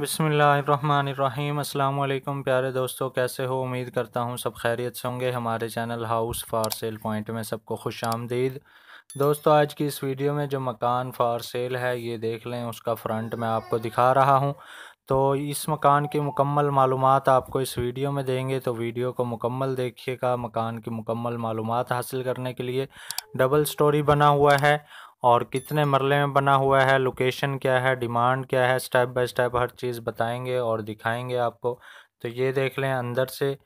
बसमीम् अल्लाम प्यारे दोस्तों कैसे हो उम्मीद करता हूँ सब खैरियत से होंगे हमारे channel house for sale point में सबको खुश आमदीद दोस्तों आज की इस वीडियो में जो मकान फार सेल है ये देख लें उसका फ्रंट मैं आपको दिखा रहा हूँ तो इस मकान की मुकम्मल मालूम आपको इस वीडियो में देंगे तो वीडियो को मुकम्मल देखिएगा मकान की मुकम्मल मालूम हासिल करने के लिए डबल स्टोरी बना हुआ है और कितने मरले में बना हुआ है लोकेशन क्या है डिमांड क्या है स्टेप बाय स्टेप हर चीज़ बताएंगे और दिखाएंगे आपको तो ये देख लें अंदर से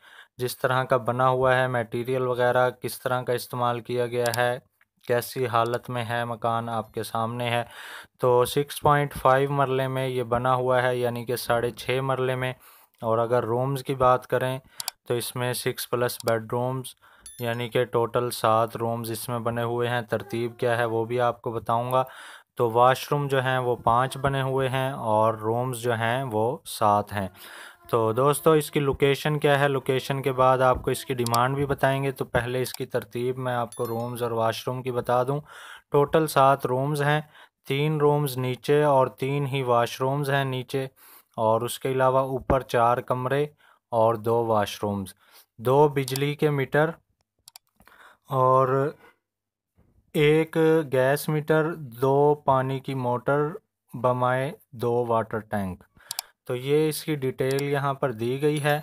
जिस तरह का बना हुआ है मटेरियल वगैरह किस तरह का इस्तेमाल किया गया है कैसी हालत में है मकान आपके सामने है तो 6.5 मरले में ये बना हुआ है यानी कि साढ़े छः मरले में और अगर रूम्स की बात करें तो इसमें सिक्स प्लस बेडरूम्स यानी कि टोटल सात रूम्स इसमें बने हुए हैं तरतीब क्या है वो भी आपको बताऊंगा तो वाशरूम जो हैं वो पांच बने हुए हैं और रूम्स जो हैं वो सात हैं तो दोस्तों इसकी लोकेशन क्या है लोकेशन के बाद आपको इसकी डिमांड भी बताएंगे तो पहले इसकी तरतीब मैं आपको रूम्स और वाशरूम की बता दूं टोटल सात रूम्स हैं तीन रूम्स नीचे और तीन ही वाशरूम्स हैं नीचे और उसके अलावा ऊपर चार कमरे और दो वाशरूम्स दो बिजली के मीटर और एक गैस मीटर दो पानी की मोटर बमाए दो वाटर टैंक तो ये इसकी डिटेल यहाँ पर दी गई है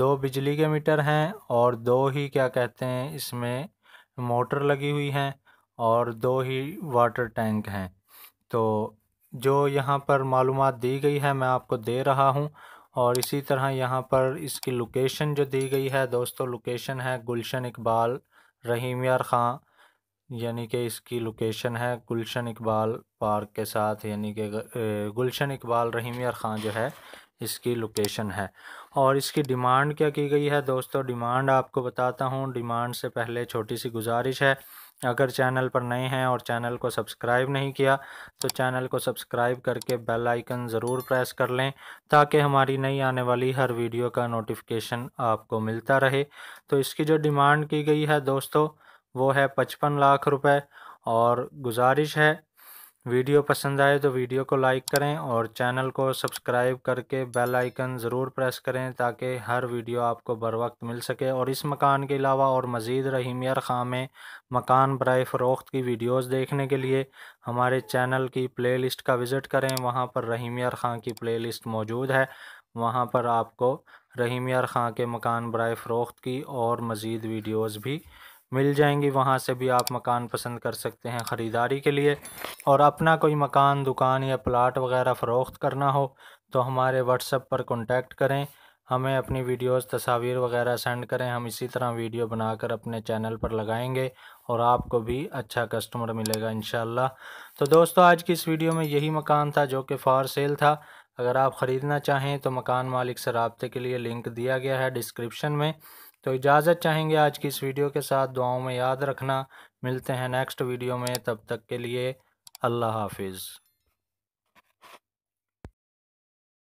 दो बिजली के मीटर हैं और दो ही क्या कहते हैं इसमें मोटर लगी हुई हैं और दो ही वाटर टैंक हैं तो जो यहाँ पर मालूम दी गई है मैं आपको दे रहा हूँ और इसी तरह यहाँ पर इसकी लोकेशन जो दी गई है दोस्तों लोकेशन है गुलशन इकबाल रहीम यार ख़ाँ यानी कि इसकी लोकेशन है गुलशन इकबाल पार्क के साथ यानी कि गुलशन इकबाल रहीमियर ख़ान जो है इसकी लोकेशन है और इसकी डिमांड क्या की गई है दोस्तों डिमांड आपको बताता हूँ डिमांड से पहले छोटी सी गुजारिश है अगर चैनल पर नए हैं और चैनल को सब्सक्राइब नहीं किया तो चैनल को सब्सक्राइब करके बेल आइकन ज़रूर प्रेस कर लें ताकि हमारी नई आने वाली हर वीडियो का नोटिफिकेशन आपको मिलता रहे तो इसकी जो डिमांड की गई है दोस्तों वो है पचपन लाख रुपए और गुजारिश है वीडियो पसंद आए तो वीडियो को लाइक करें और चैनल को सब्सक्राइब करके बेल आइकन ज़रूर प्रेस करें ताकि हर वीडियो आपको बर वक्त मिल सके और इस मकान के अलावा और मज़ीद रहीमियर यार खां में मकान बरए फ़रोख्त की वीडियोस देखने के लिए हमारे चैनल की प्लेलिस्ट का विज़िट करें वहाँ पर रहीमियर यार खां की लिस्ट मौजूद है वहाँ पर आपको रहीमियर यार खां के मकान बरए फ़रोख्त की और मज़ीद वीडियोज़ भी मिल जाएंगी वहाँ से भी आप मकान पसंद कर सकते हैं ख़रीदारी के लिए और अपना कोई मकान दुकान या प्लाट वगैरह फ़रोख्त करना हो तो हमारे व्हाट्सएप पर कॉन्टैक्ट करें हमें अपनी वीडियोस तस्वीर वगैरह सेंड करें हम इसी तरह वीडियो बनाकर अपने चैनल पर लगाएंगे और आपको भी अच्छा कस्टमर मिलेगा इन तो दोस्तों आज की इस वीडियो में यही मकान था जो कि फॉर सेल था अगर आप ख़रीदना चाहें तो मकान मालिक से रबते के लिए लिंक दिया गया है डिस्क्रिप्शन में तो इजाज़त चाहेंगे आज की इस वीडियो के साथ दुआओं में याद रखना मिलते हैं नेक्स्ट वीडियो में तब तक के लिए अल्लाह हाफिज़